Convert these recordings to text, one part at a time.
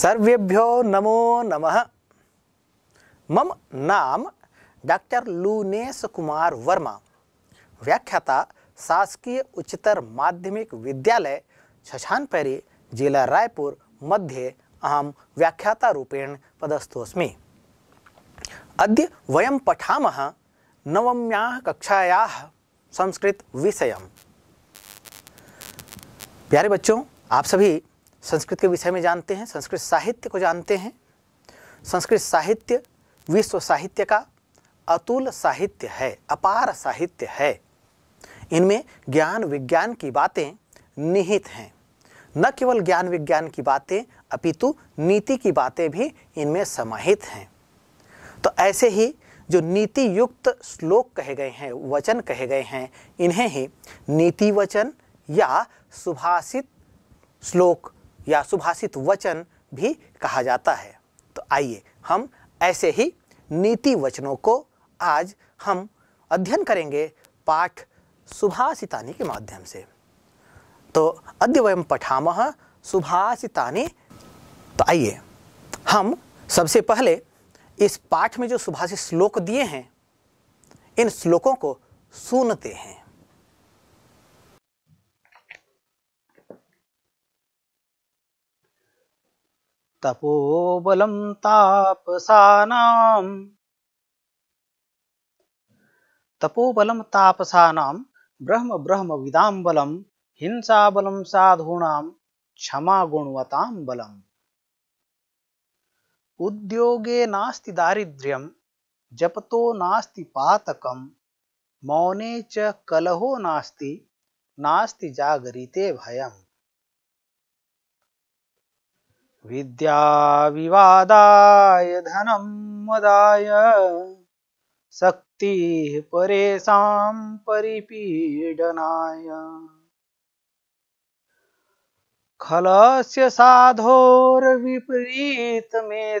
सर्वेभ्यो नमो नमः मम नाम डॉक्टर लूनेश कुमार वर्मा व्याख्याता शासकीय उच्चतर माध्यमिक विद्यालय छछानपैरी जिला रायपुर मध्ये अहम रूपेण पदस्थोऽस्मि अद्य वयं पठामः नवम्याः कक्षायाः संस्कृत विषयम् प्यारे बच्चों आप सभी संस्कृत के विषय में जानते हैं संस्कृत साहित्य को जानते हैं संस्कृत साहित्य विश्व साहित्य का अतुल साहित्य है अपार साहित्य है इनमें ज्ञान विज्ञान की बातें निहित हैं न केवल ज्ञान विज्ञान की बातें अपितु नीति की बातें भी इनमें समाहित हैं तो ऐसे ही जो नीति युक्त श्लोक कहे गए हैं वचन कहे गए हैं इन्हें ही नीति वचन या सुभाषित श्लोक या सुभाषित वचन भी कहा जाता है तो आइए हम ऐसे ही नीति वचनों को आज हम अध्ययन करेंगे पाठ सुभाषितानी के माध्यम से तो अद्य वयम पठाम सुभाषितानी तो आइए हम सबसे पहले इस पाठ में जो सुभाषित श्लोक दिए हैं इन श्लोकों को सुनते हैं तपोबलम तापसानाम तपोबलम तापसानाम ब्रह्म ब्रह्म विदाम बलम हिंसा बलम हिंसाबलं क्षमा गुणवताम बलम उद्योगे नास्ति दारिद्र्यम जपतो नास्ति पातकम मौने च कलहो नास्ति नास्ति जागरिते भयम् विवादाय धनम मदाय शक्ति परेशान परिपीडनाय खलस्य में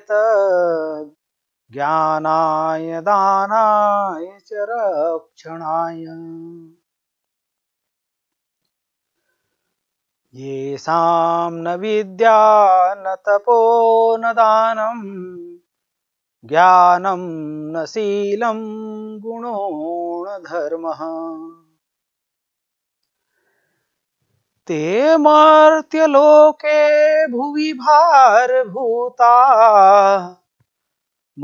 ज्ञानाय दानाय च रक्षणाय ये साम न विद्या न तपो न दानम ज्ञानम न शीलं गुणो न धर्म ते मार्त्यलोके भुवि भार भूता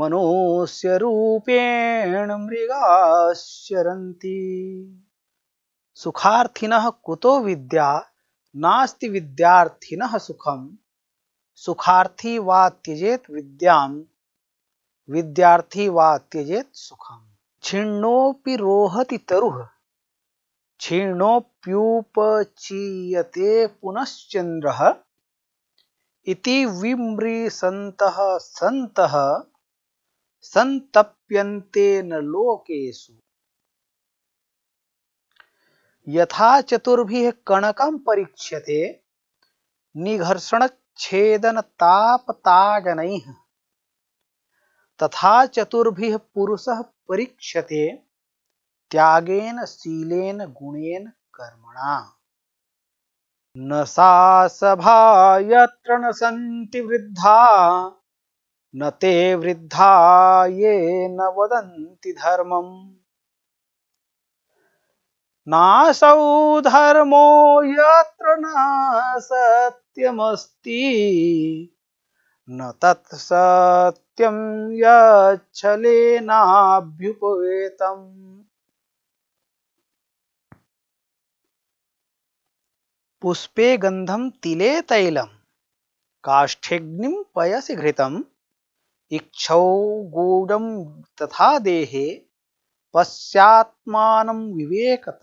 मनोस्य रूपेण मृगाश्चरन्ति सुखार्थिनः कुतो विद्या नास्ति विद्यार्थिन सुखम सुखार्थी व त्यजेत विद्याम विद्यार्थी व त्यजेत सुखम छिन्नोपि रोहति तरुह छिन्नोप्युपचीयते पुनश्चंद्रः इति विम्रिसन्तः सन्तः सन्तप्यन्ते न लोकेषु यथा चतुर्भि कणकम परीक्षते निघर्षण छेदन ताप तथा चतुर्भि पुरुष परीक्षते त्यागेन शीलेन गुणेन कर्मणा न सा सभा यत्र न सन्ति वृद्धा न ते वृद्धा ये न वदन्ति धर्मम् नासौ धर्मो यत्र न सत्यमस्ति न तत्सत्यं यच्छलेनाभ्युपवेतम् पुष्पे गंधम तिले तैलम काष्ठेग्निम पयसि घृतम इक्षौ गूढं तथा देहे पश्चात्मान विवेकत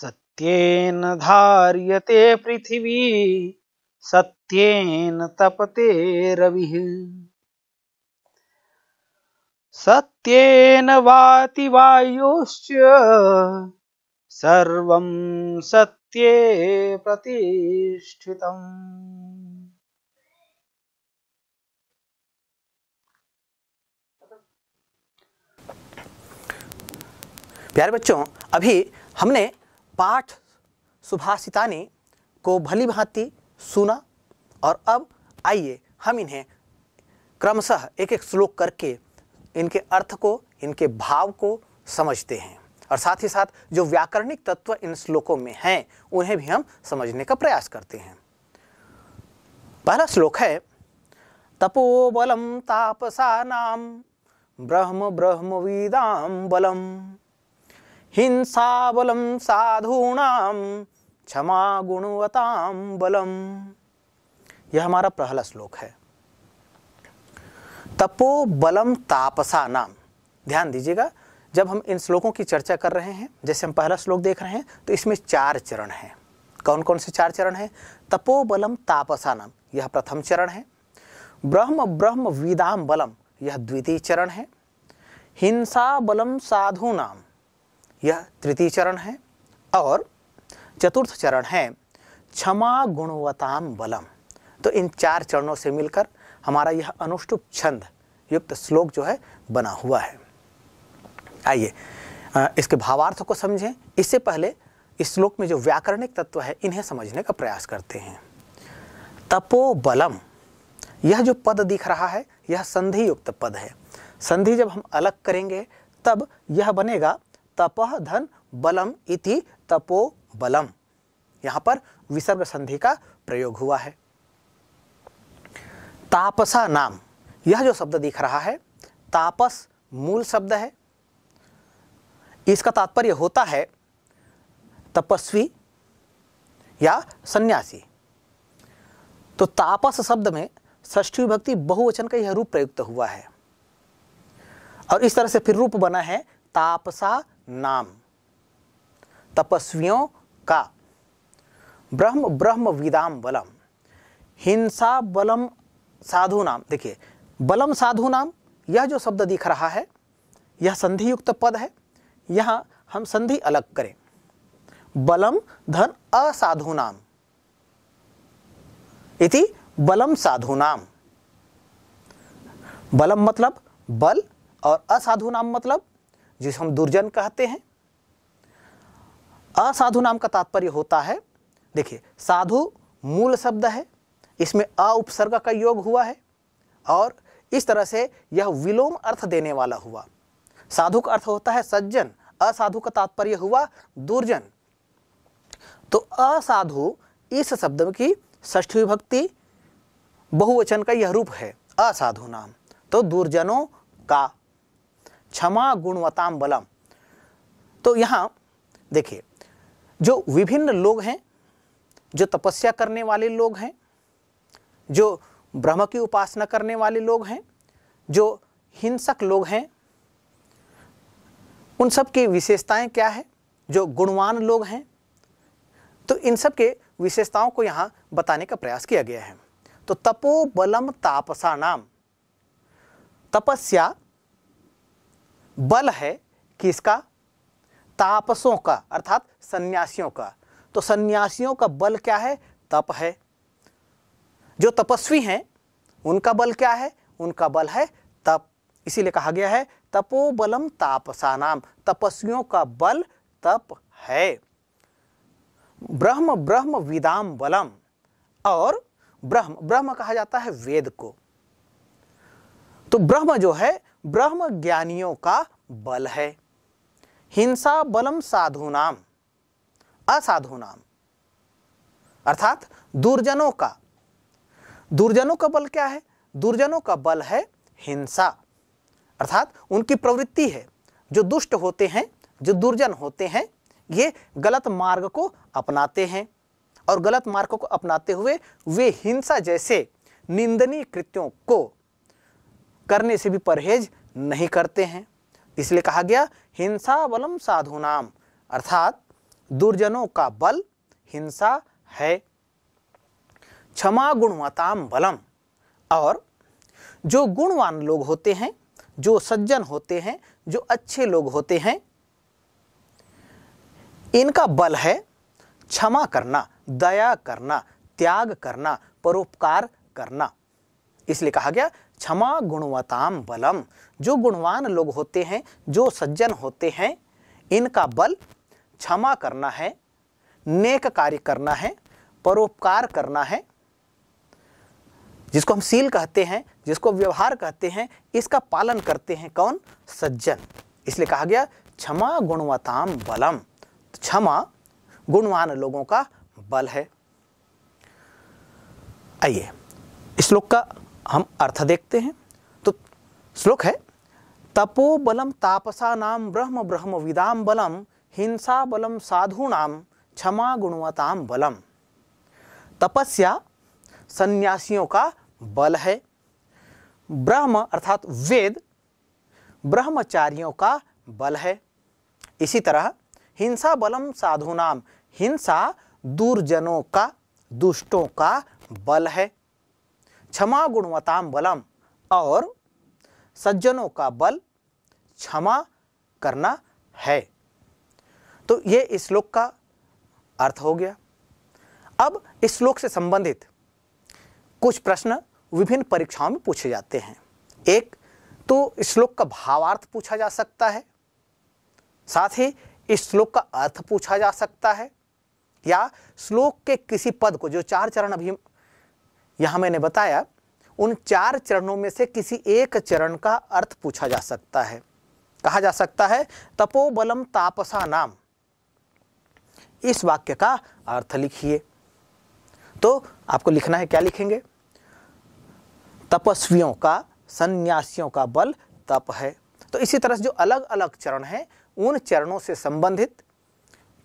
सत्येन धार्यते पृथिवी सत्येन तपते रवि सत्येन वाति वायुश्च सर्वं सत्ये प्रतिष्ठितम् प्यारे बच्चों अभी हमने पाठ सुभाषितानी को भली भांति सुना और अब आइए हम इन्हें क्रमशः एक एक श्लोक करके इनके अर्थ को इनके भाव को समझते हैं और साथ ही साथ जो व्याकरणिक तत्व इन श्लोकों में हैं उन्हें भी हम समझने का प्रयास करते हैं पहला श्लोक है तपोबलम नाम ब्रह्म ब्रह्मविदाम बलम हिंसा बलम साधूणाम क्षमा गुणवताम बलम यह हमारा पहला श्लोक है तपो बलम तापसा नाम ध्यान दीजिएगा जब हम इन श्लोकों की चर्चा कर रहे हैं जैसे हम पहला श्लोक देख रहे हैं तो इसमें चार चरण हैं कौन कौन से चार चरण हैं तपो बलम तापसा नाम यह प्रथम चरण है ब्रह्म ब्रह्म विदाम बलम यह द्वितीय चरण है हिंसा बलम साधु नाम यह तृतीय चरण है और चतुर्थ चरण है क्षमा गुणवताम बलम तो इन चार चरणों से मिलकर हमारा यह अनुष्टुप छंद युक्त श्लोक जो है बना हुआ है आइए इसके भावार्थ को समझें इससे पहले इस श्लोक में जो व्याकरणिक तत्व है इन्हें समझने का प्रयास करते हैं तपो बलम यह जो पद दिख रहा है यह संधि युक्त पद है संधि जब हम अलग करेंगे तब यह बनेगा तपह धन बलम इति तपो बलम यहां पर विसर्ग संधि का प्रयोग हुआ है तापसा नाम यह जो शब्द दिख रहा है तापस मूल शब्द है इसका तात्पर्य होता है तपस्वी या सन्यासी तो तापस शब्द में षष्ठी विभक्ति बहुवचन का यह रूप प्रयुक्त हुआ है और इस तरह से फिर रूप बना है तापसा नाम तपस्वियों का ब्रह्म ब्रह्म विदाम बलम हिंसा बलम साधु नाम देखिए बलम साधु नाम यह जो शब्द दिख रहा है यह संधि युक्त पद है यह हम संधि अलग करें बलम धन असाधु नाम इति बलम साधु नाम बलम मतलब बल और असाधु नाम मतलब जिसे हम दुर्जन कहते हैं असाधु नाम का तात्पर्य होता है देखिए साधु मूल शब्द है इसमें अ उपसर्ग का योग हुआ है और इस तरह से यह विलोम अर्थ देने वाला हुआ साधु का अर्थ होता है सज्जन असाधु का तात्पर्य हुआ दुर्जन तो असाधु इस शब्द की ष्ठी विभक्ति बहुवचन का यह रूप है असाधु नाम तो दुर्जनों का क्षमा गुणवताम बलम तो यहाँ देखिए जो विभिन्न लोग हैं जो तपस्या करने वाले लोग हैं जो ब्रह्म की उपासना करने वाले लोग हैं जो हिंसक लोग हैं उन सब की विशेषताएं क्या है जो गुणवान लोग हैं तो इन सब के विशेषताओं को यहाँ बताने का प्रयास किया गया है तो तपो बलम तापसा नाम तपस्या बल है किसका तापसों का अर्थात सन्यासियों का तो सन्यासियों का बल क्या है तप है जो तपस्वी हैं उनका बल क्या है उनका बल है तप इसीलिए कहा गया है तपोबलम तापसा नाम तपस्वियों का बल तप है ब्रह्म ब्रह्म विदाम बलम और ब्रह्म ब्रह्म कहा जाता है वेद को तो ब्रह्म जो है ब्रह्म ज्ञानियों का बल है हिंसा बलम साधु नाम असाधु नाम अर्थात दुर्जनों का दुर्जनों का बल क्या है दुर्जनों का बल है हिंसा अर्थात उनकी प्रवृत्ति है जो दुष्ट होते हैं जो दुर्जन होते हैं ये गलत मार्ग को अपनाते हैं और गलत मार्ग को अपनाते हुए वे हिंसा जैसे निंदनीय कृत्यों को करने से भी परहेज नहीं करते हैं इसलिए कहा गया हिंसा बलम साधु नाम अर्थात दुर्जनों का बल हिंसा है क्षमा गुणवताम बलम और जो गुणवान लोग होते हैं जो सज्जन होते हैं जो अच्छे लोग होते हैं इनका बल है क्षमा करना दया करना त्याग करना परोपकार करना इसलिए कहा गया क्षमा गुणवताम बलम जो गुणवान लोग होते हैं जो सज्जन होते हैं इनका बल क्षमा करना है नेक कार्य करना है परोपकार करना है जिसको हम सील कहते हैं जिसको व्यवहार कहते हैं इसका पालन करते हैं कौन सज्जन इसलिए कहा गया क्षमा गुणवताम बलम क्षमा गुणवान लोगों का बल है आइए श्लोक का हम अर्थ देखते हैं तो श्लोक है तपो बलम तापसा नाम ब्रह्म ब्रह्म विदाम बलम हिंसा बलम नाम क्षमा गुणवताम बलम तपस्या सन्यासियों का बल है ब्रह्म अर्थात वेद ब्रह्मचारियों का बल है इसी तरह हिंसा बलम साधुनाम हिंसा दूरजनों का दुष्टों का बल है क्षमा गुणवताम बलम और सज्जनों का बल क्षमा करना है तो ये श्लोक का अर्थ हो गया अब इस श्लोक से संबंधित कुछ प्रश्न विभिन्न परीक्षाओं में पूछे जाते हैं एक तो श्लोक का भावार्थ पूछा जा सकता है साथ ही इस श्लोक का अर्थ पूछा जा सकता है या श्लोक के किसी पद को जो चार चरण अभी यहां मैंने बताया उन चार चरणों में से किसी एक चरण का अर्थ पूछा जा सकता है कहा जा सकता है तपोबलम तापसा नाम इस वाक्य का अर्थ लिखिए तो आपको लिखना है क्या लिखेंगे तपस्वियों का सन्यासियों का बल तप है तो इसी तरह से जो अलग अलग चरण हैं उन चरणों से संबंधित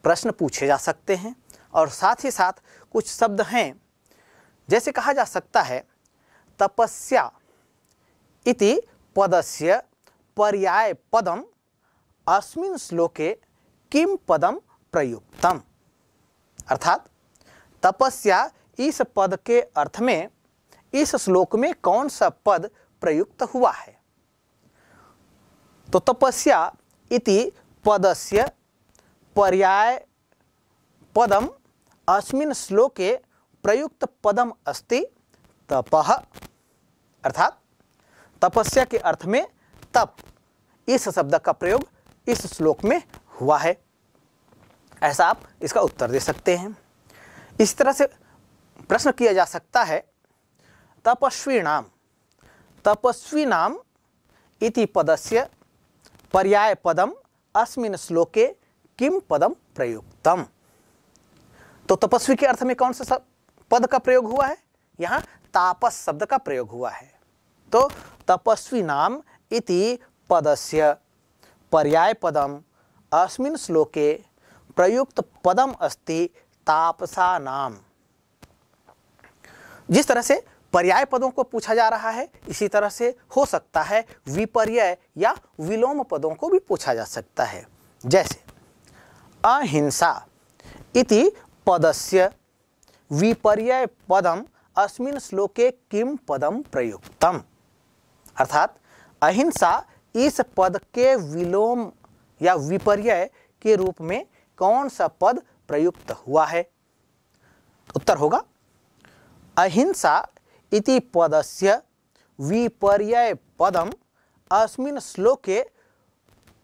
प्रश्न पूछे जा सकते हैं और साथ ही साथ कुछ शब्द हैं जैसे कहा जा सकता है तपस्या इति पदस्य पर्याय पदम अस्मिन श्लोके किम पदम प्रयुक्तम अर्थात तपस्या इस पद के अर्थ में इस श्लोक में कौन सा पद प्रयुक्त हुआ है तो तपस्या इति पदस्य पर्याय पदम अस्मिन श्लोके प्रयुक्त पदम अस्ति तपह अर्थात तपस्या के अर्थ में तप इस शब्द का प्रयोग इस श्लोक में हुआ है ऐसा आप इसका उत्तर दे सकते हैं इस तरह से प्रश्न किया जा सकता है तपस्वी नाम तपस्वी नाम इति पदस्य पर्याय पदम अस्मिन श्लोके किम पदम प्रयुक्तम तो तपस्वी के अर्थ में कौन सा पद का प्रयोग हुआ है यहाँ तापस शब्द का प्रयोग हुआ है तो तपस्वी नाम इति पदस्य पर्याय पदम अस्मिन श्लोके प्रयुक्त पदम अस्ति तापसा नाम जिस तरह से पर्याय पदों को पूछा जा रहा है इसी तरह से हो सकता है विपर्य या विलोम पदों को भी पूछा जा सकता है जैसे अहिंसा इति पदस्य विपर्य पदम अस्मिन श्लोके किम पदम प्रयुक्तम अर्थात अहिंसा इस पद के विलोम या विपर्य के रूप में कौन सा पद प्रयुक्त हुआ है उत्तर होगा अहिंसा इति पदस्य विपर्य पदम अस्मिन श्लोके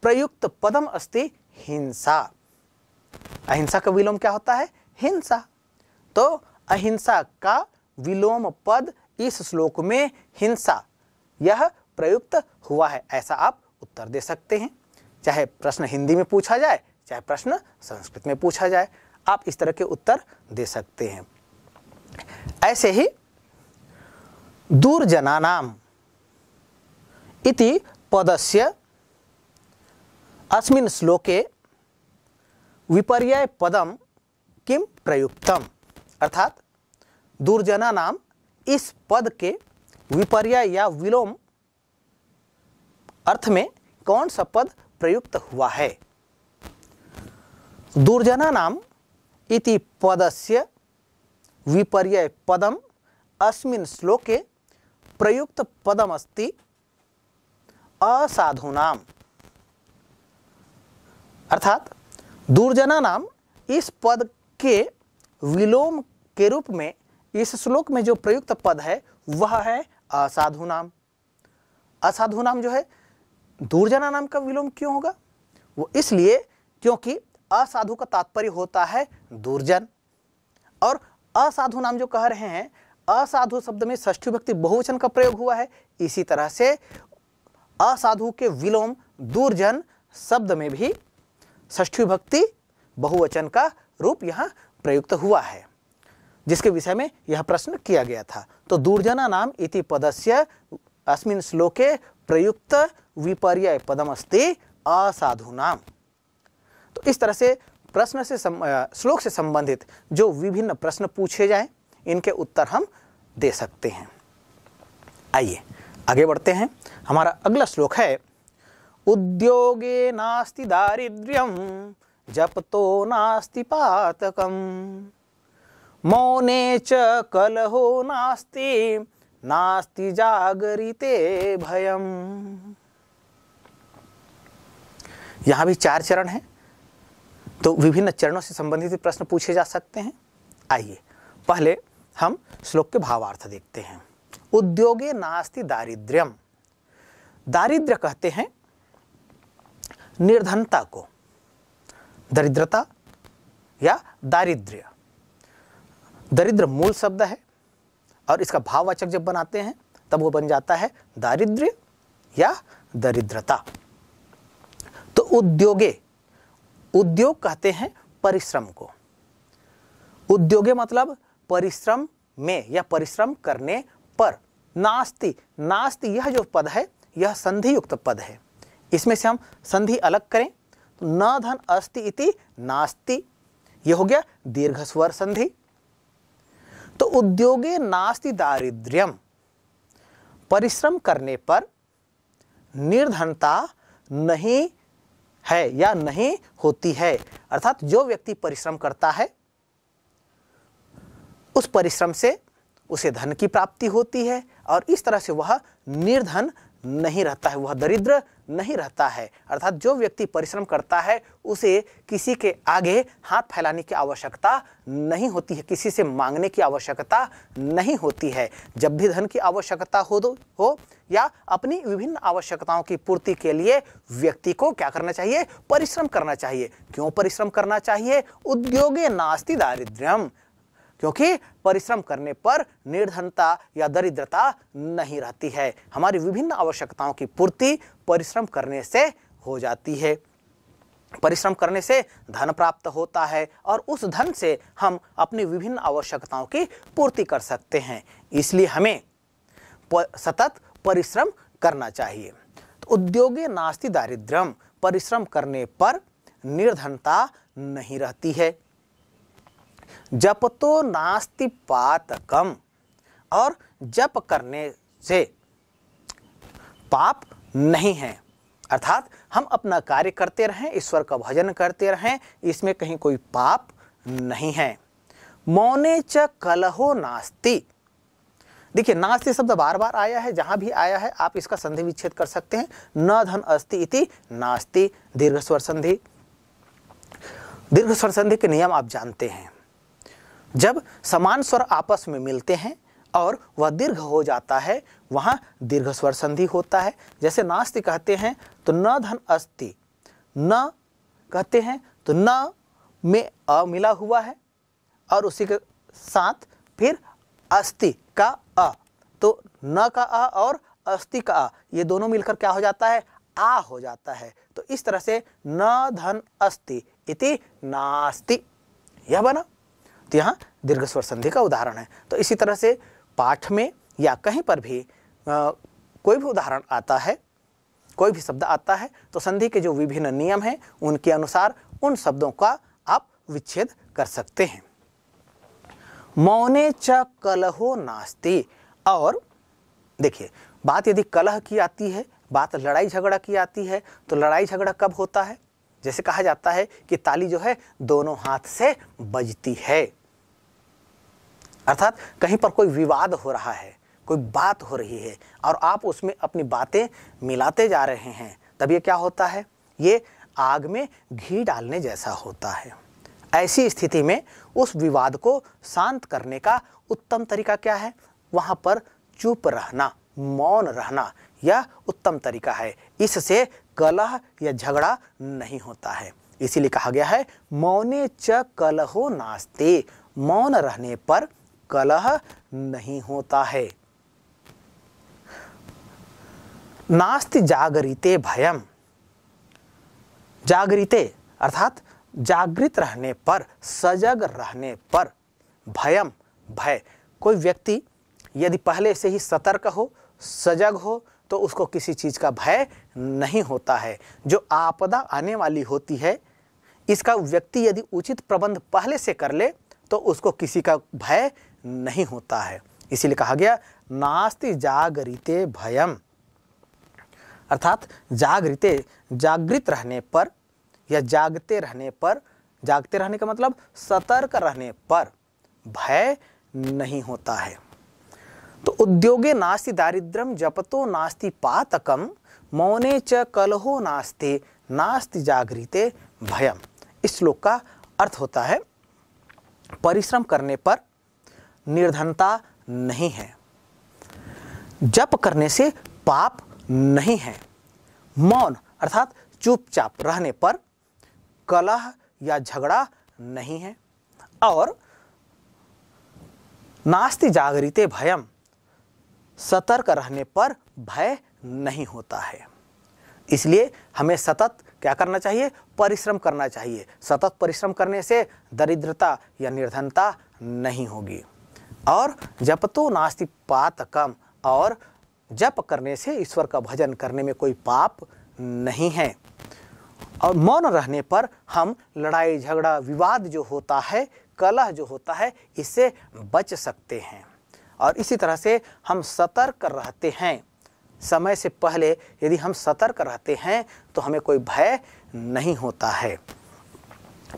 प्रयुक्त पदम अस्ति हिंसा अहिंसा का विलोम क्या होता है हिंसा तो अहिंसा का विलोम पद इस श्लोक में हिंसा यह प्रयुक्त हुआ है ऐसा आप उत्तर दे सकते हैं चाहे प्रश्न हिंदी में पूछा जाए चाहे प्रश्न संस्कृत में पूछा जाए आप इस तरह के उत्तर दे सकते हैं ऐसे ही दूरजनानाम इति पदस्य अस्मिन् श्लोके विपर्याय पदम किम प्रयुक्तम अर्थात दुर्जना नाम इस पद के विपर्य या विलोम अर्थ में कौन सा पद प्रयुक्त हुआ है दुर्जना नाम इति पदस्य विपर्य पदम अस्मिन् श्लोके प्रयुक्त पदमस्ति असाधूनाम अर्थात दुर्जना नाम इस पद के विलोम के रूप में इस श्लोक में जो प्रयुक्त पद है वह है असाधु नाम असाधु नाम जो है दूरजना नाम का विलोम क्यों होगा वो इसलिए क्योंकि असाधु का तात्पर्य होता है दुर्जन और असाधु नाम जो कह रहे हैं असाधु शब्द में षष्ठी भक्ति बहुवचन का प्रयोग हुआ है इसी तरह से असाधु के विलोम दुर्जन शब्द में भी षष्ठी भक्ति बहुवचन का रूप यहां प्रयुक्त हुआ है जिसके विषय में यह प्रश्न किया गया था तो दुर्जना नाम इति पदस्य अस्मिन श्लोके प्रयुक्त विपर्य पदमस्ति असाधु नाम तो इस तरह से प्रश्न से श्लोक से संबंधित जो विभिन्न प्रश्न पूछे जाए इनके उत्तर हम दे सकते हैं आइए आगे बढ़ते हैं हमारा अगला श्लोक है उद्योगे नास्ति दारिद्र्यम जप तो नास्ति पातकम मौने च कलहो नास्ति नास्ति जागरिते भयम यहां भी चार चरण है तो विभिन्न चरणों से संबंधित प्रश्न पूछे जा सकते हैं आइए पहले हम श्लोक के भावार्थ देखते हैं उद्योगे नास्ति दारिद्र्यम दारिद्र्य कहते हैं निर्धनता को दरिद्रता या दारिद्र्य दरिद्र मूल शब्द है और इसका भाववाचक जब बनाते हैं तब वो बन जाता है दारिद्र्य या दरिद्रता तो उद्योगे उद्योग कहते हैं परिश्रम को उद्योगे मतलब परिश्रम में या परिश्रम करने पर नास्ति नास्ति यह जो पद है यह संधि युक्त पद है इसमें से हम संधि अलग करें तो न धन अस्ति इति नास्ति यह हो गया दीर्घ स्वर संधि तो उद्योगे नास्ति दारिद्र्यम परिश्रम करने पर निर्धनता नहीं है या नहीं होती है अर्थात जो व्यक्ति परिश्रम करता है उस परिश्रम से उसे धन की प्राप्ति होती है और इस तरह से वह निर्धन नहीं रहता है वह दरिद्र नहीं रहता है अर्थात जो व्यक्ति परिश्रम करता है उसे किसी के आगे हाथ फैलाने की आवश्यकता नहीं होती है किसी से मांगने की आवश्यकता नहीं होती है जब भी धन की आवश्यकता हो दो हो या अपनी विभिन्न आवश्यकताओं की पूर्ति के लिए व्यक्ति को क्या करना चाहिए परिश्रम करना चाहिए क्यों परिश्रम करना चाहिए उद्योगे नास्ति दारिद्र्यम क्योंकि परिश्रम करने पर निर्धनता या दरिद्रता नहीं रहती है हमारी विभिन्न आवश्यकताओं की पूर्ति परिश्रम करने से हो जाती है परिश्रम करने से धन प्राप्त होता है और उस धन से हम अपनी विभिन्न आवश्यकताओं की पूर्ति कर सकते हैं इसलिए हमें सतत परिश्रम करना चाहिए तो उद्योगे नास्ति दारिद्र्यम परिश्रम करने पर निर्धनता नहीं रहती है जप तो नास्ति पातकम और जप करने से पाप नहीं है अर्थात हम अपना कार्य करते रहें ईश्वर का भजन करते रहें इसमें कहीं कोई पाप नहीं है मौने च कलहो नास्ति देखिए नास्ति शब्द बार बार आया है जहां भी आया है आप इसका संधि विच्छेद कर सकते हैं न धन अस्ति इति नास्ति दीर्घ स्वर संधि दीर्घ स्वर संधि के नियम आप जानते हैं जब समान स्वर आपस में मिलते हैं और वह दीर्घ हो जाता है वहाँ दीर्घ स्वर संधि होता है जैसे नास्ति कहते हैं तो न धन अस्ति न कहते हैं तो न में अ मिला हुआ है और उसी के साथ फिर अस्ति का अ तो न का अ और अस्ति का अ ये दोनों मिलकर क्या हो जाता है आ हो जाता है तो इस तरह से न धन अस्ति इति नास्ति यह बना तो यहाँ दीर्घ स्वर संधि का उदाहरण है तो इसी तरह से पाठ में या कहीं पर भी आ, कोई भी उदाहरण आता है कोई भी शब्द आता है तो संधि के जो विभिन्न नियम हैं उनके अनुसार उन शब्दों का आप विच्छेद कर सकते हैं मौने च कलहो नास्ति और देखिए बात यदि कलह की आती है बात लड़ाई झगड़ा की आती है तो लड़ाई झगड़ा कब होता है जैसे कहा जाता है कि ताली जो है दोनों हाथ से बजती है अर्थात कहीं पर कोई विवाद हो रहा है कोई बात हो रही है और आप उसमें अपनी बातें मिलाते जा रहे हैं तब ये क्या होता है ये आग में घी डालने जैसा होता है ऐसी स्थिति में उस विवाद को शांत करने का उत्तम तरीका क्या है वहाँ पर चुप रहना मौन रहना यह उत्तम तरीका है इससे कलह या झगड़ा नहीं होता है इसीलिए कहा गया है मौने च कलहो नास्ते मौन रहने पर कलह नहीं होता है नास्ति जागृत भयम जागृत अर्थात जागृत रहने पर सजग रहने पर भयम भय कोई व्यक्ति यदि पहले से ही सतर्क हो सजग हो तो उसको किसी चीज़ का भय नहीं होता है जो आपदा आने वाली होती है इसका व्यक्ति यदि उचित प्रबंध पहले से कर ले तो उसको किसी का भय नहीं होता है इसीलिए कहा गया नास्ति जागरिते भयम अर्थात जागृते जागृत रहने पर या जागते रहने पर जागते रहने का मतलब सतर्क रहने पर भय नहीं होता है तो उद्योगे नास्ति दारिद्रम जपतो नास्ति पातकम मौने च कलहो नास्ते नास्ति जागृते भयम इस श्लोक का अर्थ होता है परिश्रम करने पर निर्धनता नहीं है जप करने से पाप नहीं है मौन अर्थात चुपचाप रहने पर कलह या झगड़ा नहीं है और नास्ति जागृते भयम सतर्क रहने पर भय नहीं होता है इसलिए हमें सतत क्या करना चाहिए परिश्रम करना चाहिए सतत परिश्रम करने से दरिद्रता या निर्धनता नहीं होगी और जप तो नास्ति पातकम और जप करने से ईश्वर का भजन करने में कोई पाप नहीं है और मौन रहने पर हम लड़ाई झगड़ा विवाद जो होता है कलह जो होता है इससे बच सकते हैं और इसी तरह से हम सतर्क रहते हैं समय से पहले यदि हम सतर्क रहते हैं तो हमें कोई भय नहीं होता है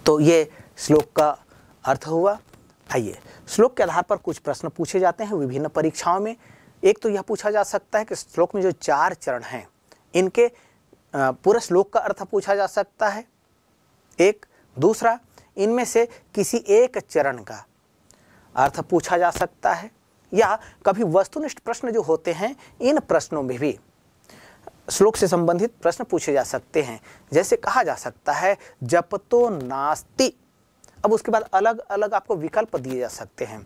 तो ये श्लोक का अर्थ हुआ आइए श्लोक के आधार पर कुछ प्रश्न पूछे जाते हैं विभिन्न परीक्षाओं में एक तो यह पूछा जा सकता है कि श्लोक में जो चार चरण हैं इनके पूरे श्लोक का अर्थ पूछा जा सकता है एक दूसरा इनमें से किसी एक चरण का अर्थ पूछा जा सकता है या कभी वस्तुनिष्ठ प्रश्न जो होते हैं इन प्रश्नों में भी श्लोक से संबंधित प्रश्न पूछे जा सकते हैं जैसे कहा जा सकता है जप तो नास्ति अब उसके बाद अलग अलग आपको विकल्प दिए जा सकते हैं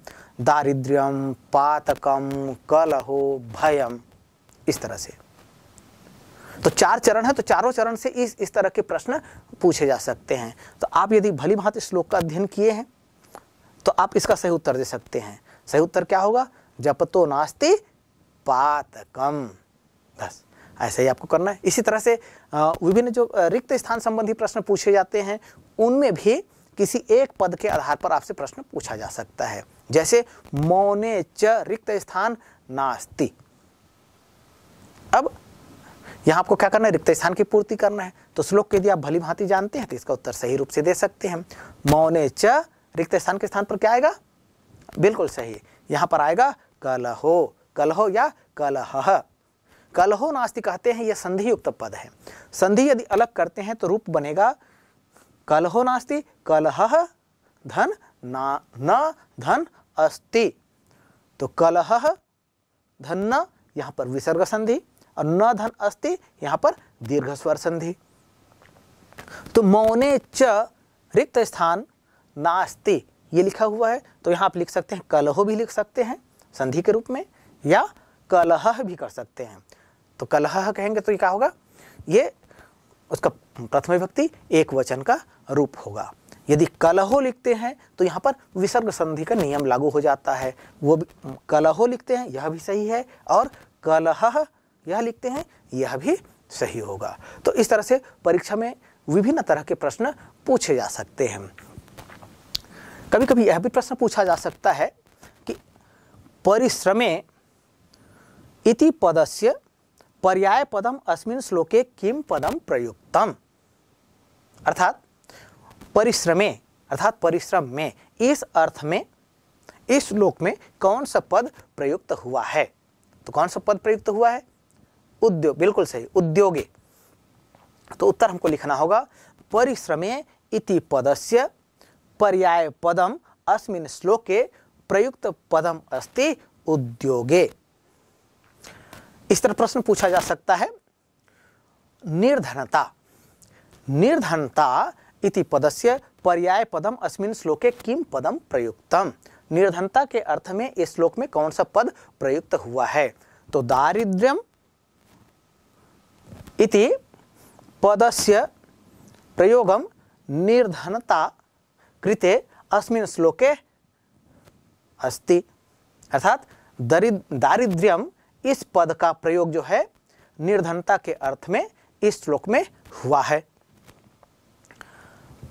दारिद्र्यम पातकम कलहो भयम इस तरह से तो चार चरण है तो चारों चरण से इस इस तरह के प्रश्न पूछे जा सकते हैं तो आप यदि भली भांति श्लोक का अध्ययन किए हैं तो आप इसका सही उत्तर दे सकते हैं सही उत्तर क्या होगा जप तो नास्ते पातकम बस ऐसे ही आपको करना है इसी तरह से विभिन्न जो रिक्त स्थान संबंधी प्रश्न पूछे जाते हैं उनमें भी किसी एक पद के आधार पर आपसे प्रश्न पूछा जा सकता है जैसे मौने च रिक्त स्थान नास्ति अब यहां आपको क्या करना है रिक्त स्थान की पूर्ति करना है तो श्लोक यदि आप भली भांति जानते हैं तो इसका उत्तर सही रूप से दे सकते हैं मौने च रिक्त स्थान के स्थान पर क्या आएगा बिल्कुल सही यहां पर आएगा कलहो कलहो या कलह कलहो नास्ति कहते हैं यह संधि युक्त पद है संधि यदि अलग करते हैं तो रूप बनेगा कलहो नास्ति कलह धन ना न धन अस्ति तो कलह धन न यहाँ पर विसर्ग संधि और न धन अस्ति यहाँ पर दीर्घ स्वर संधि तो मौने च रिक्त स्थान नास्ति ये लिखा हुआ है तो यहाँ आप लिख सकते हैं कलहो भी लिख सकते हैं संधि के रूप में या कलह भी कर सकते हैं तो कलह कहेंगे तो ये क्या होगा ये उसका प्रथम विभक्ति एक वचन का रूप होगा यदि कलहो लिखते हैं तो यहाँ पर विसर्ग संधि का नियम लागू हो जाता है वो कलहो लिखते हैं यह भी सही है और कलह यह लिखते हैं यह भी सही होगा तो इस तरह से परीक्षा में विभिन्न तरह के प्रश्न पूछे जा सकते हैं कभी कभी यह भी प्रश्न पूछा जा सकता है कि परिश्रमे इति पदस्य पर्याय पदम अस्मिन श्लोके किम पदम प्रयुक्तम अर्थात परिश्रमे अर्थात परिश्रम में इस अर्थ में इस श्लोक में कौन सा पद प्रयुक्त हुआ है तो कौन सा पद प्रयुक्त हुआ है उद्योग बिल्कुल सही उद्योगे तो उत्तर हमको लिखना होगा परिश्रमे इति पदस्य पर्याय पदम अस्मिन श्लोके प्रयुक्त पदम अस्ति उद्योगे इस तरह प्रश्न पूछा जा सकता है निर्धनता निर्धनता इति पदस्य पर्याय पदम अस्मिन श्लोके किम पदम प्रयुक्तम निर्धनता के अर्थ में इस श्लोक में कौन सा पद प्रयुक्त हुआ है तो दारिद्र्यम इति पदस्य प्रयोगम निर्धनता कृते अस्मिन् श्लोके अस्ति अर्थात दारिद्र्यम इस पद का प्रयोग जो है निर्धनता के अर्थ में इस श्लोक में हुआ है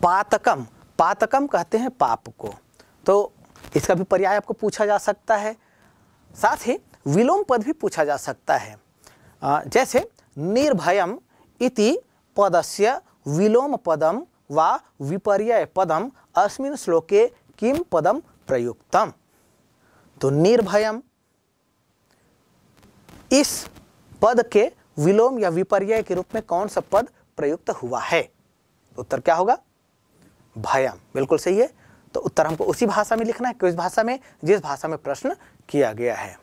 पातकम पातकम कहते हैं पाप को तो इसका भी पर्याय आपको पूछा जा सकता है साथ ही विलोम पद भी पूछा जा सकता है जैसे निर्भयम इति पदस्य विलोम पदम व विपर्य पदम अस्मिन श्लोके किम पदम प्रयुक्तम तो निर्भयम इस पद के विलोम या विपर्य के रूप में कौन सा पद प्रयुक्त हुआ है उत्तर क्या होगा भयम बिल्कुल सही है तो उत्तर हमको उसी भाषा में लिखना है किस भाषा में जिस भाषा में प्रश्न किया गया है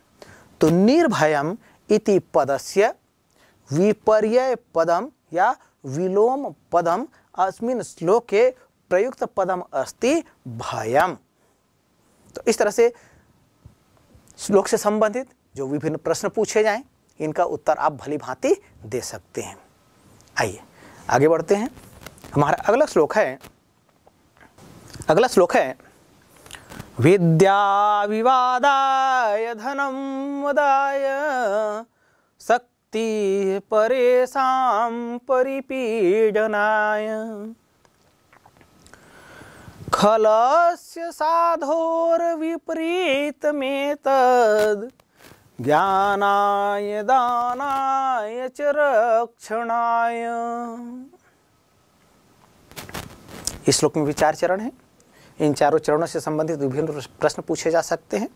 तो निर्भयम इति पदस्य विपर्य पदम या विलोम पदम अस्मिन श्लोक के प्रयुक्त पदम अस्ति भयम तो इस तरह से श्लोक से संबंधित जो विभिन्न प्रश्न पूछे जाएं इनका उत्तर आप भली भांति दे सकते हैं आइए आगे बढ़ते हैं हमारा अगला श्लोक है अगला श्लोक है विद्या विवादाय धनम वदाय शक्ति परेशान परिपीडनाय खलस्य साधोर विपरीत में ज्ञानाय दानाय च रक्षणाय इस श्लोक में भी चार चरण हैं इन चारों चरणों से संबंधित विभिन्न प्रश्न पूछे जा सकते हैं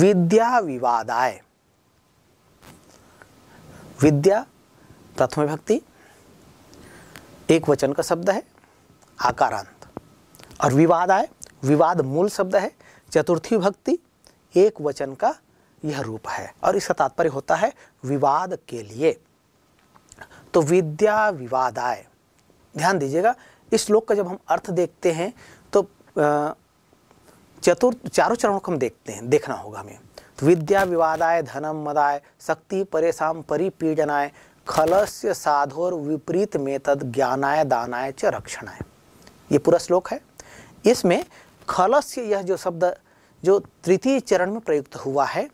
विद्या आय विद्या प्रथम भक्ति एक वचन का शब्द है आकारांत और विवाद आय विवाद मूल शब्द है चतुर्थी भक्ति एक वचन का यह रूप है और इसका तात्पर्य होता है विवाद के लिए तो विद्या विवाद आय ध्यान दीजिएगा इस श्लोक का जब हम अर्थ देखते हैं चतुर्थ चारों चरणों को हम देखते हैं देखना होगा हमें तो विद्या विवादाय धनम मदाय शक्ति परेशान परिपीडनाय खलस्य साधोर विपरीत में तद ज्ञानाय दानाय च रक्षणाय ये पूरा श्लोक है इसमें खलस्य यह जो शब्द जो तृतीय चरण में प्रयुक्त हुआ है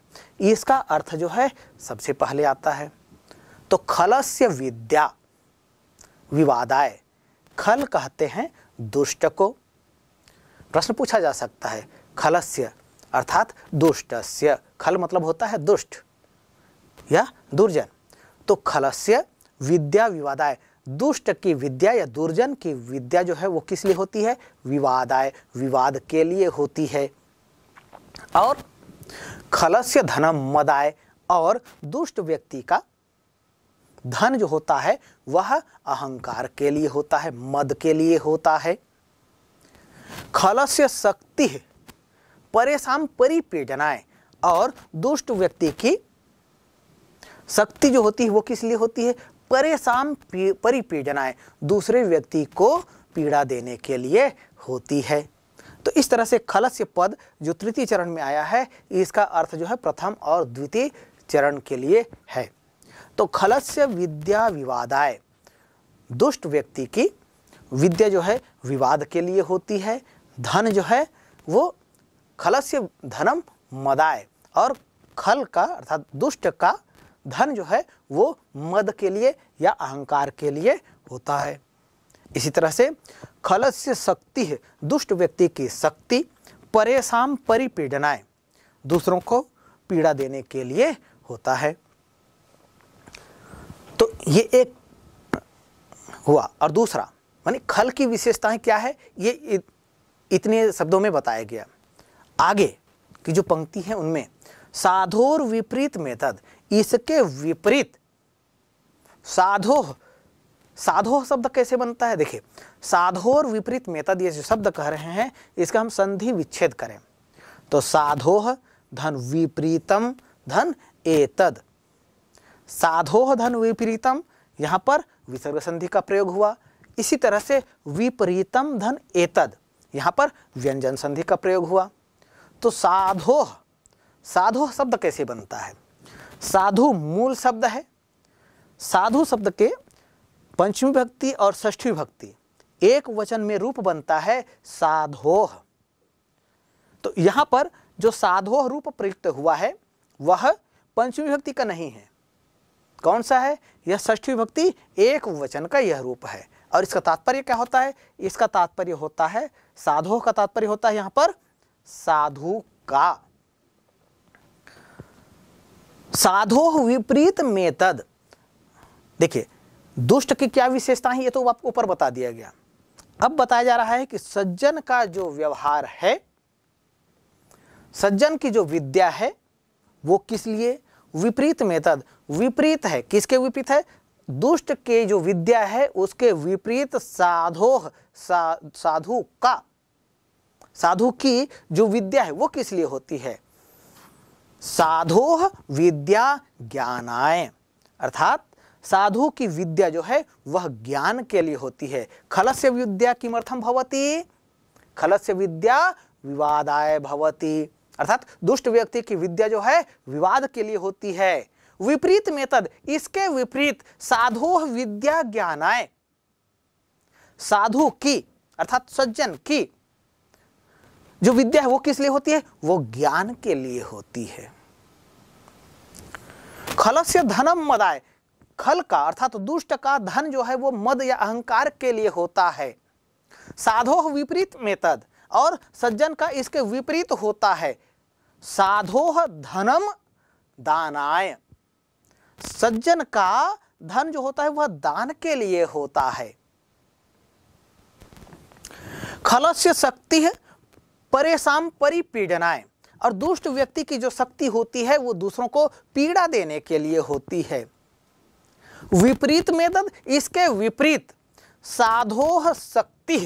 इसका अर्थ जो है सबसे पहले आता है तो खलस्य विद्या विवादाय खल कहते हैं दुष्ट को प्रश्न पूछा जा सकता है खलस्य अर्थात दुष्टस्य खल मतलब होता है दुष्ट या दुर्जन तो खलस्य विद्या विवादाय दुष्ट की विद्या या दुर्जन की विद्या जो है वो किस लिए होती है विवादाय विवाद के लिए होती है और खलस्य धनम मदाय और दुष्ट व्यक्ति का धन जो होता है वह अहंकार के लिए होता है मद के लिए होता है खलस्य शक्ति परेशान परिपेजनाएं और दुष्ट व्यक्ति की शक्ति जो होती है वो किस लिए होती है परेशान परिपेजनाएं दूसरे व्यक्ति को पीड़ा देने के लिए होती है तो इस तरह से खलस्य पद जो तृतीय चरण में आया है इसका अर्थ जो है प्रथम और द्वितीय चरण के लिए है तो खलस्य विद्या विवादाय दुष्ट व्यक्ति की विद्या जो है विवाद के लिए होती है धन जो है वो खलस्य धनम मदाय और खल का अर्थात दुष्ट का धन जो है वो मद के लिए या अहंकार के लिए होता है इसी तरह से खलस्य शक्ति है दुष्ट व्यक्ति की शक्ति परेशान परिपीडनाएं दूसरों को पीड़ा देने के लिए होता है तो ये एक हुआ और दूसरा माने खल की विशेषताएं क्या है ये इतने शब्दों में बताया गया आगे की जो पंक्ति है उनमें साधोर विपरीत मेथद इसके विपरीत साधो साधो शब्द कैसे बनता है देखिए साधोर विपरीत मेथद ये जो शब्द कह रहे हैं इसका हम संधि विच्छेद करें तो साधोह धन विपरीतम धन एतद साधोह धन विपरीतम यहां पर विसर्ग संधि का प्रयोग हुआ इसी तरह से विपरीतम धन एतद यहां पर व्यंजन संधि का प्रयोग हुआ तो साधोह साधोह शब्द कैसे बनता है साधु मूल शब्द है साधु शब्द के पंचमी भक्ति और षष्ठी भक्ति एक वचन में रूप बनता है साधोह तो यहां पर जो साधोह रूप प्रयुक्त हुआ है वह पंचमी भक्ति का नहीं है कौन सा है यह षष्ठी भक्ति एक वचन का यह रूप है और इसका तात्पर्य क्या होता है इसका तात्पर्य होता है साधु का तात्पर्य होता है यहां पर साधु का साधो विपरीत मेतद देखिए दुष्ट की क्या विशेषता है ये तो आपको ऊपर बता दिया गया अब बताया जा रहा है कि सज्जन का जो व्यवहार है सज्जन की जो विद्या है वो किस लिए विपरीत मेतद विपरीत है किसके विपरीत है दुष्ट के जो विद्या है उसके विपरीत साधो सा, साधु का साधु की जो विद्या है वो किस लिए होती है साधो विद्या ज्ञानाय अर्थात साधु की विद्या जो है वह ज्ञान के लिए होती है खलस्य विद्या किमर्थम भवती खलस्य विद्या विवादाय भवती अर्थात दुष्ट व्यक्ति की विद्या जो है विवाद के लिए होती है विपरीत में तद इसके विपरीत साधो विद्या ज्ञानाय साधु की अर्थात सज्जन की जो विद्या है वो किस लिए होती है वो ज्ञान के लिए होती है खल से धनम मदाय खल का अर्थात तो दुष्ट का धन जो है वो मद या अहंकार के लिए होता है साधो विपरीत में तद और सज्जन का इसके विपरीत होता है साधो धनम दानाय सज्जन का धन जो होता है वह दान के लिए होता है खलस्य शक्ति है परेशान परिपीडनाएं और दुष्ट व्यक्ति की जो शक्ति होती है वो दूसरों को पीड़ा देने के लिए होती है विपरीत मेदद इसके विपरीत साधोह शक्ति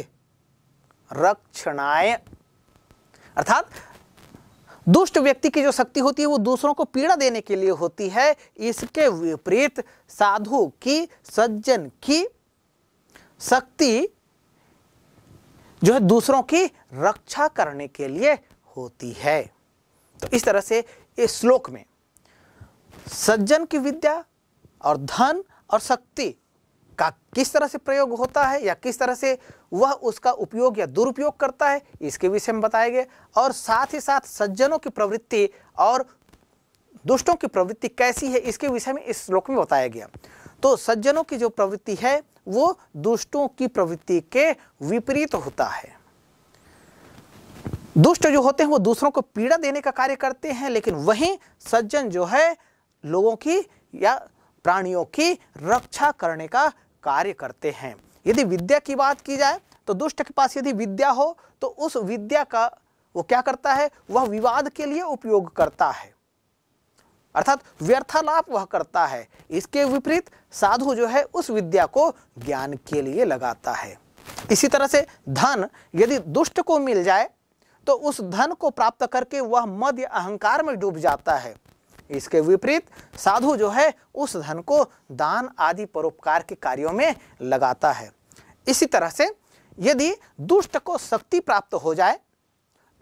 रक्षणाएं अर्थात दुष्ट व्यक्ति की जो शक्ति होती है वो दूसरों को पीड़ा देने के लिए होती है इसके विपरीत साधु की सज्जन की शक्ति जो है दूसरों की रक्षा करने के लिए होती है तो इस तरह से इस श्लोक में सज्जन की विद्या और धन और शक्ति का किस तरह से प्रयोग होता है या किस तरह से वह उसका उपयोग या दुरुपयोग करता है इसके विषय में बताया गया और साथ ही साथ सज्जनों की प्रवृत्ति और दुष्टों की प्रवृत्ति कैसी है इसके विषय में इस श्लोक में बताया गया तो सज्जनों की जो प्रवृत्ति है वो दुष्टों की प्रवृत्ति के विपरीत होता है दुष्ट जो होते हैं वो दूसरों को पीड़ा देने का कार्य करते हैं लेकिन वहीं सज्जन जो है लोगों की या प्राणियों की रक्षा करने का कार्य करते हैं यदि विद्या की बात की जाए तो दुष्ट के पास यदि विद्या हो तो उस विद्या का वो क्या करता है वह विवाद के लिए उपयोग करता है अर्थात व्यर्थालाप वह करता है इसके विपरीत साधु जो है उस विद्या को ज्ञान के लिए लगाता है इसी तरह से धन यदि दुष्ट को मिल जाए तो उस धन को प्राप्त करके वह मध्य अहंकार में डूब जाता है इसके विपरीत साधु जो है उस धन को दान आदि परोपकार के कार्यों में लगाता है इसी तरह से यदि दुष्ट को शक्ति प्राप्त हो जाए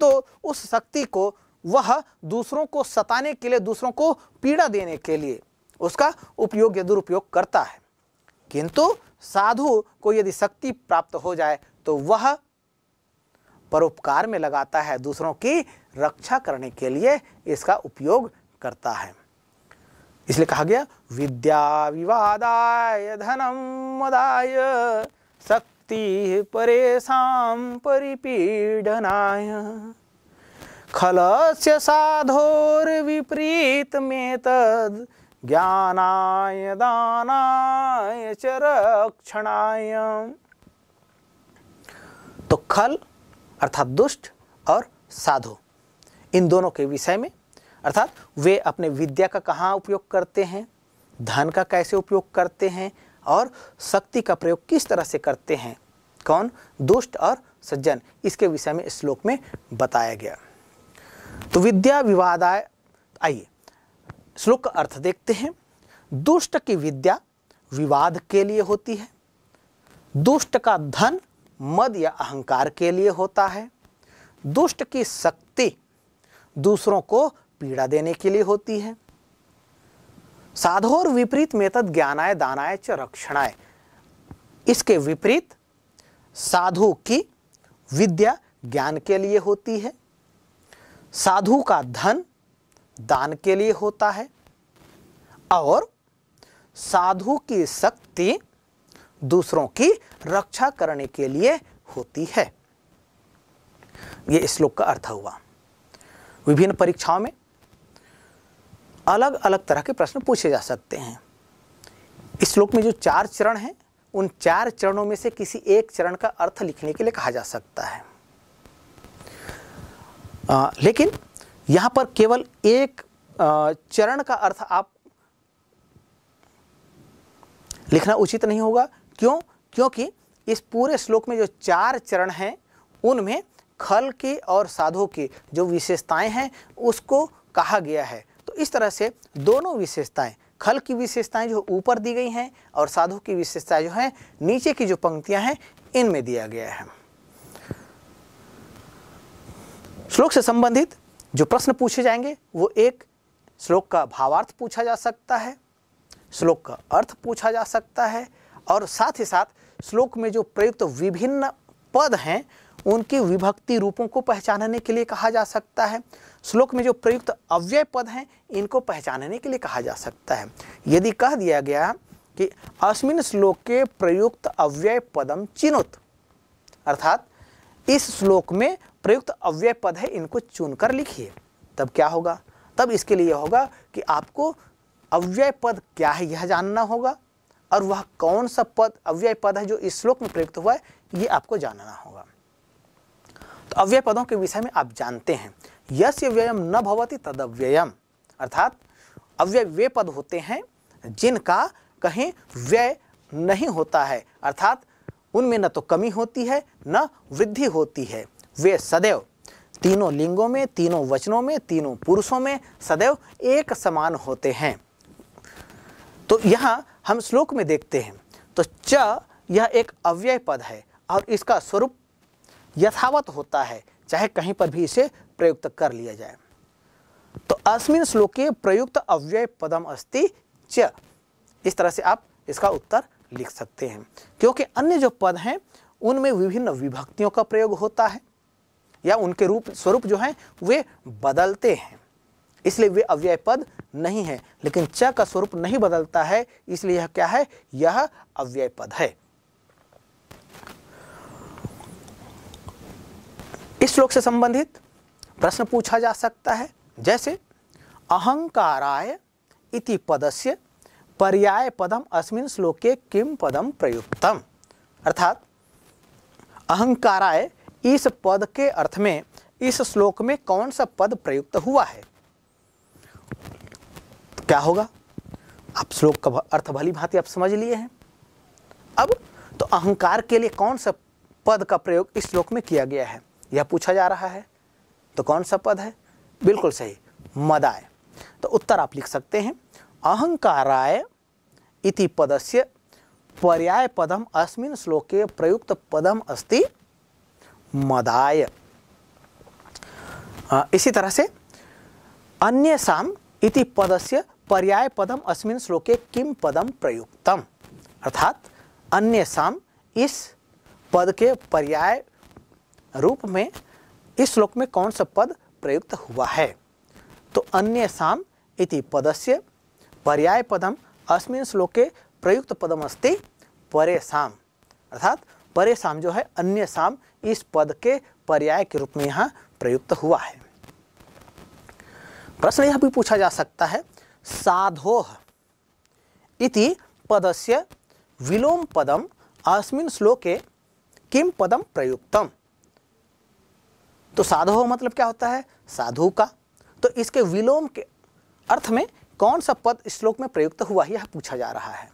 तो उस शक्ति को वह दूसरों को सताने के लिए दूसरों को पीड़ा देने के लिए उसका उपयोग या दुरुपयोग करता है किंतु साधु को यदि शक्ति प्राप्त हो जाए तो वह परोपकार में लगाता है दूसरों की रक्षा करने के लिए इसका उपयोग करता है इसलिए कहा गया विद्या विवादाय धनम मदाय शक्ति परेशान परिपीडनाय खलस्य साधोर विपरीत में तद ज्ञानाय दानाय च रक्षणाय तो खल अर्थात दुष्ट और साधु इन दोनों के विषय में अर्थात वे अपने विद्या का कहाँ उपयोग करते हैं धन का कैसे उपयोग करते हैं और शक्ति का प्रयोग किस तरह से करते हैं कौन दुष्ट और सज्जन इसके विषय में श्लोक में बताया गया तो विद्या आए आइए श्लोक का अर्थ देखते हैं दुष्ट की विद्या विवाद के लिए होती है दुष्ट का धन मद या अहंकार के लिए होता है दुष्ट की शक्ति दूसरों को पीड़ा देने के लिए होती है साधोर विपरीत में तद ज्ञानाय दानाय च रक्षणाय इसके विपरीत साधु की विद्या ज्ञान के लिए होती है साधु का धन दान के लिए होता है और साधु की शक्ति दूसरों की रक्षा करने के लिए होती है यह श्लोक का अर्थ हुआ विभिन्न परीक्षाओं में अलग अलग तरह के प्रश्न पूछे जा सकते हैं इस श्लोक में जो चार चरण हैं उन चार चरणों में से किसी एक चरण का अर्थ लिखने के लिए कहा जा सकता है आ, लेकिन यहाँ पर केवल एक चरण का अर्थ आप लिखना उचित नहीं होगा क्यों क्योंकि इस पूरे श्लोक में जो चार चरण हैं उनमें खल के और साधु की जो विशेषताएं हैं उसको कहा गया है इस तरह से दोनों विशेषताएं खल की विशेषताएं जो ऊपर दी गई हैं और साधु की विशेषताएं जो हैं नीचे की जो पंक्तियां हैं इनमें दिया गया है श्लोक से संबंधित जो प्रश्न पूछे जाएंगे वो एक श्लोक का भावार्थ पूछा जा सकता है श्लोक का अर्थ पूछा जा सकता है और साथ ही साथ श्लोक में जो प्रयुक्त विभिन्न पद हैं उनके विभक्ति रूपों को पहचानने के लिए कहा जा सकता है श्लोक में जो प्रयुक्त अव्यय पद हैं इनको पहचानने के लिए कहा जा सकता है यदि कह दिया गया कि अस्मिन श्लोक के प्रयुक्त अव्यय पदम चिन्हुत अर्थात इस श्लोक में प्रयुक्त अव्यय पद है इनको चुनकर लिखिए तब क्या होगा तब इसके लिए होगा कि आपको अव्यय पद क्या है यह जानना होगा और वह कौन सा पद अव्यय पद है जो इस श्लोक में प्रयुक्त हुआ है ये आपको जानना होगा तो अव्यय पदों के विषय में आप जानते हैं यश व्ययम न भवती तदव्ययम अर्थात अव्यय वे पद होते हैं जिनका कहीं व्यय नहीं होता है अर्थात उनमें न तो कमी होती है न वृद्धि होती है वे सदैव तीनों लिंगों में तीनों वचनों में तीनों पुरुषों में सदैव एक समान होते हैं तो यहाँ हम श्लोक में देखते हैं तो च यह एक अव्यय पद है और इसका स्वरूप यथावत होता है चाहे कहीं पर भी इसे प्रयुक्त कर लिया जाए तो अस्मिन श्लोके प्रयुक्त अव्यय पदम अस्ति च इस तरह से आप इसका उत्तर लिख सकते हैं क्योंकि अन्य जो पद हैं उनमें विभिन्न विभक्तियों का प्रयोग होता है या उनके रूप स्वरूप जो हैं वे बदलते हैं इसलिए वे अव्यय पद नहीं है लेकिन च का स्वरूप नहीं बदलता है इसलिए यह क्या है यह अव्यय पद है श्लोक से संबंधित प्रश्न पूछा जा सकता है जैसे अहंकाराय इति पदस्य पर्याय पदम अस्मिन श्लोके किम पदम प्रयुक्तम अर्थात अहंकाराय इस पद के अर्थ में इस श्लोक में कौन सा पद प्रयुक्त हुआ है क्या होगा आप श्लोक का अर्थ भली भांति आप समझ लिए हैं अब तो अहंकार के लिए कौन सा पद का प्रयोग इस श्लोक में किया गया है यह पूछा जा रहा है तो कौन सा पद है बिल्कुल सही मदाय तो उत्तर आप लिख सकते हैं अहंकाराय इति पदस्य पर्याय पदम अस्मिन श्लोके प्रयुक्त पदम अस्ति मदाय इसी तरह से अन्य साम इति पदस्य पर्याय पदम अस्मिन श्लोके किम पदम प्रयुक्तम अर्थात अन्य साम इस पद के पर्याय रूप में इस श्लोक में कौन सा पद प्रयुक्त हुआ है तो अन्य साम इति पदस्य पर्याय पदम अस्मिन श्लोके प्रयुक्त पदम अस्ति परेशाम अर्थात साम जो है अन्य साम इस पद के पर्याय के रूप में यहाँ प्रयुक्त हुआ है प्रश्न यह भी पूछा जा सकता है साधोह इति पदस्य विलोम पदम अस्मिन श्लोके किम पदम प्रयुक्तम तो साधो मतलब क्या होता है साधु का तो इसके विलोम के अर्थ में कौन सा पद श्लोक में प्रयुक्त हुआ यह पूछा जा रहा है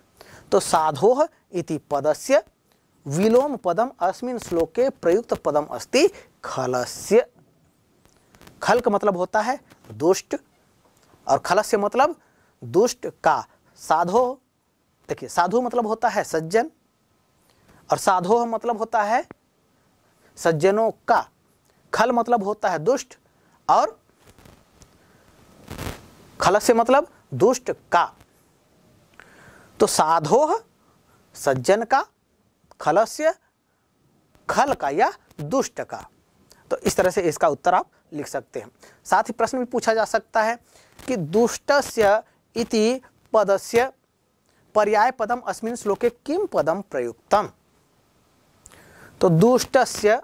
तो साधो इति पदस्य विलोम पदम अस्मिन श्लोके प्रयुक्त पदम अस्ति खलस्य खल का मतलब होता है दुष्ट और खलस्य मतलब दुष्ट का साधो देखिए साधु मतलब होता है सज्जन और साधो मतलब होता है सज्जनों का खल मतलब होता है दुष्ट और खल से मतलब दुष्ट का तो साधो सज्जन का खलस्य खल का या दुष्ट का तो इस तरह से इसका उत्तर आप लिख सकते हैं साथ ही प्रश्न भी पूछा जा सकता है कि दुष्टस्य इति पदस्य पर्याय पदम अस्मिन श्लोके किम पदम प्रयुक्तम तो दुष्टस्य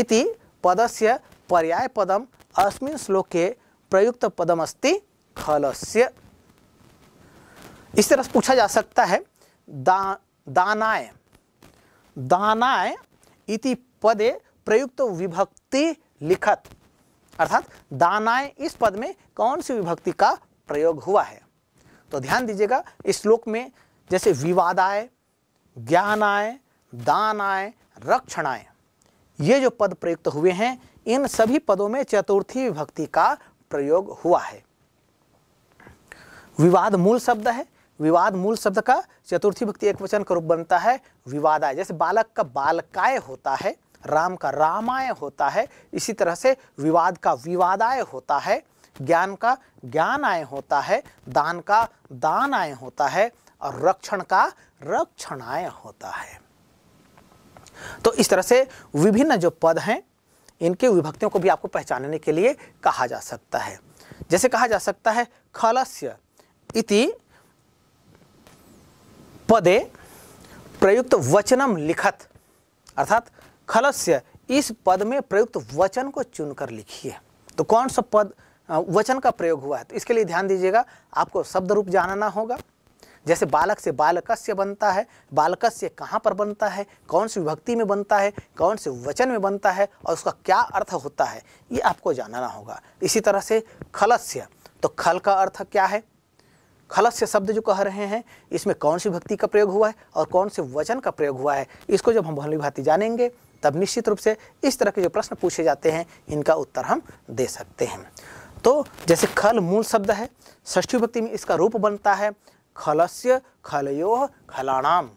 इति पदस्य पर्याय पदम अस्मिन् श्लोके प्रयुक्त पदम अस्ति खलस्य इस तरह से पूछा जा सकता है दा दानाय दानाय इति पदे प्रयुक्त विभक्ति लिखत अर्थात दानाय इस पद में कौन सी विभक्ति का प्रयोग हुआ है तो ध्यान दीजिएगा इस श्लोक में जैसे विवादाय ज्ञानाय दानाय रक्षणाय ये जो पद प्रयुक्त हुए हैं इन सभी पदों में चतुर्थी विभक्ति का प्रयोग हुआ है विवाद मूल शब्द है विवाद मूल शब्द का चतुर्थी भक्ति एक वचन का रूप बनता है विवादाय जैसे बालक का बालकाय होता है राम का रामाय होता है इसी तरह से विवाद का विवादाय होता है ज्ञान का ज्ञान आय होता है दान का दान आय होता है और रक्षण का रक्षणाय होता है तो इस तरह से विभिन्न जो पद हैं इनके विभक्तियों को भी आपको पहचानने के लिए कहा जा सकता है जैसे कहा जा सकता है खलस्य इति पदे प्रयुक्त वचनम लिखत अर्थात खलस्य इस पद में प्रयुक्त वचन को चुनकर लिखिए तो कौन सा पद वचन का प्रयोग हुआ है तो इसके लिए ध्यान दीजिएगा आपको शब्द रूप जानना होगा जैसे बालक से बालकस्य बनता है बालकस्य कहाँ पर बनता है कौन सी विभक्ति में बनता है कौन से वचन में बनता है और उसका क्या अर्थ होता है ये आपको जानना होगा इसी तरह से खलस्य तो खल का अर्थ क्या है खलस्य शब्द जो कह रहे हैं इसमें कौन सी भक्ति का प्रयोग हुआ है और कौन से वचन का प्रयोग हुआ है इसको जब हम भली भांति जानेंगे तब निश्चित रूप से इस तरह के जो प्रश्न पूछे जाते हैं इनका उत्तर हम दे सकते हैं तो जैसे खल मूल शब्द है षष्ठी भक्ति में इसका रूप बनता है खलस्य खलयो खलाणाम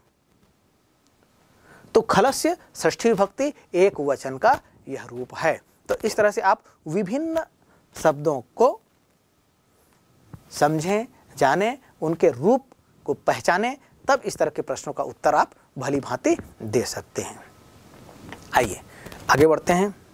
तो खलस्य ष्ठी विभक्ति एक वचन का यह रूप है तो इस तरह से आप विभिन्न शब्दों को समझें जानें उनके रूप को पहचानें तब इस तरह के प्रश्नों का उत्तर आप भली भांति दे सकते हैं आइए आगे बढ़ते हैं